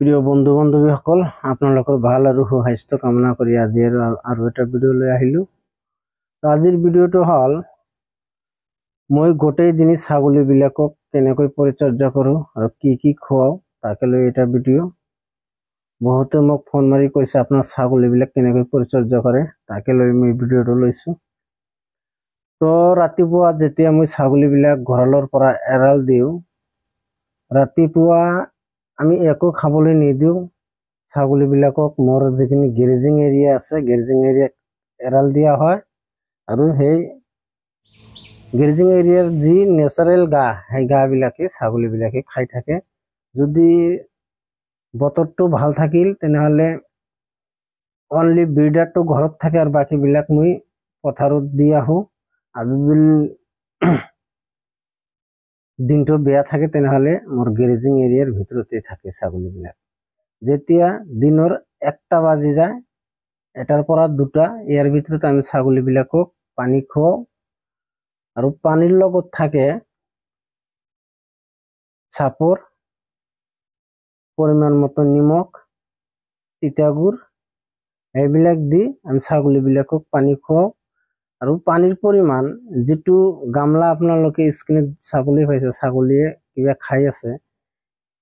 প্রিয় বন্ধু বান্ধবী সকল আপনার ভাল আর সুস্বাস্থ্য কামনা করে আজি আর আর একটা ভিডিও লো তো আজির ভিডিওটা হল মই গোটেই দিনই ছাগলীবিলাক কেনে পরিচর্যা করো আর কি কি খুব তাকে এটা ভিডিও বহুতে মোক ফোন মারি কৈছে আপনার ছাগলীবিলাক কেনে পরিচর্যা করে তাকে মই ভিডিওটা লৈছো তো রাতেপা যেতিয়া মই ছাগলীবিলাক ঘরালর পৰা এৰাল দিও ৰাতেপা আমি একো খাবলৈ নিদিওঁ ছাগলীবিলাকক মোৰ যিখিনি গেৰেজিং এৰিয়া আছে গেৰেজিং এৰিয়াত এৰাল দিয়া হয় আৰু সেই গেৰেজিং এৰিয়াৰ যি নেচাৰেল গা সেই গাবিলাকে ছাগলীবিলাকে খাই থাকে যদি বতৰটো ভাল থাকিল তেনেহ'লে অনলি ব্ৰিডাৰটো ঘৰত থাকে আৰু বাকীবিলাক মই পথাৰত দি আহোঁ আৰু যদি দিনটো বেয়া থাকে তেনেহ'লে মোৰ গেৰেজিং এৰিয়াৰ ভিতৰতে থাকে ছাগলীবিলাক যেতিয়া দিনৰ একটা বাজি যায় এটাৰ পৰা দুটা ইয়াৰ ভিতৰত আমি ছাগলীবিলাকক পানী খুৱাওঁ আৰু পানীৰ লগত থাকে চাপৰ পৰিমাণ মতো নিমখ তিতাগুৰ এইবিলাক দি আমি ছাগলীবিলাকক পানী খুৱাওঁ আৰু পানীৰ পৰিমাণ যিটো গামলা আপোনালোকে স্ক্ৰীণত ছাগলী পাইছে ছাগলীয়ে কিবা খাই আছে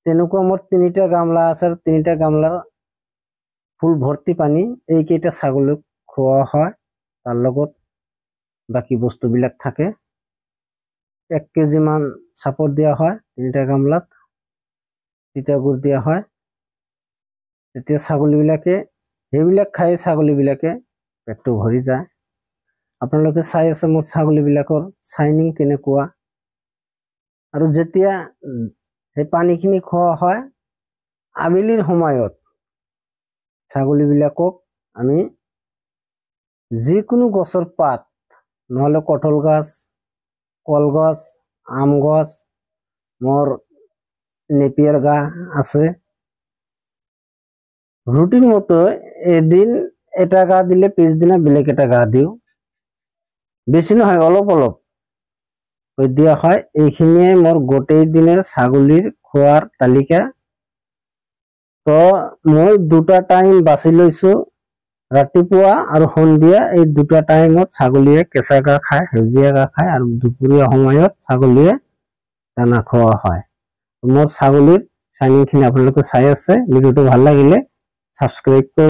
তেনেকুৱা মোৰ তিনিটা গামলা আছে আৰু তিনিটা গামলাৰ ফুল ভৰ্তি পানী এইকেইটা ছাগলীক খোৱা হয় তাৰ লগত বাকী বস্তুবিলাক থাকে এক কেজিমান চাপৰ দিয়া হয় তিনিটা গামলাত তিতা গুড় দিয়া হয় তেতিয়া ছাগলীবিলাকে সেইবিলাক খাই ছাগলীবিলাকে পেটটো ভৰি যায় আপোনালোকে চাই আছে মোৰ ছাগলীবিলাকৰ চাইনিং কেনেকুৱা আৰু যেতিয়া সেই পানীখিনি খোৱা হয় আবেলিৰ সময়ত ছাগলীবিলাকক আমি যিকোনো গছৰ পাত নহ'লে কঠল গছ কলগছ আম গছ মোৰ নেপিয়াৰ গা আছে ৰুটিন মতে এদিন এটা গা দিলে পিছদিনা বেলেগ এটা গা দিওঁ বেছি নহয় অলপ অলপ দিয়া হয় এইখিনিয়ে মোৰ গোটেই দিনে ছাগলীৰ খোৱাৰ তালিকা তো মই দুটা টাইম বাছি লৈছো ৰাতিপুৱা আৰু সন্ধিয়া এই দুটা টাইমত ছাগলীয়ে কেঁচা গা খায় সেউজীয়া গা খায় আৰু দুপৰীয়া সময়ত ছাগলীয়ে দানা খোৱা হয় মোৰ ছাগলীৰ চাইনিংখিনি আপোনালোকে চাই আছে ভিডিঅ'টো ভাল লাগিলে ছাবস্ক্ৰাইব কৰি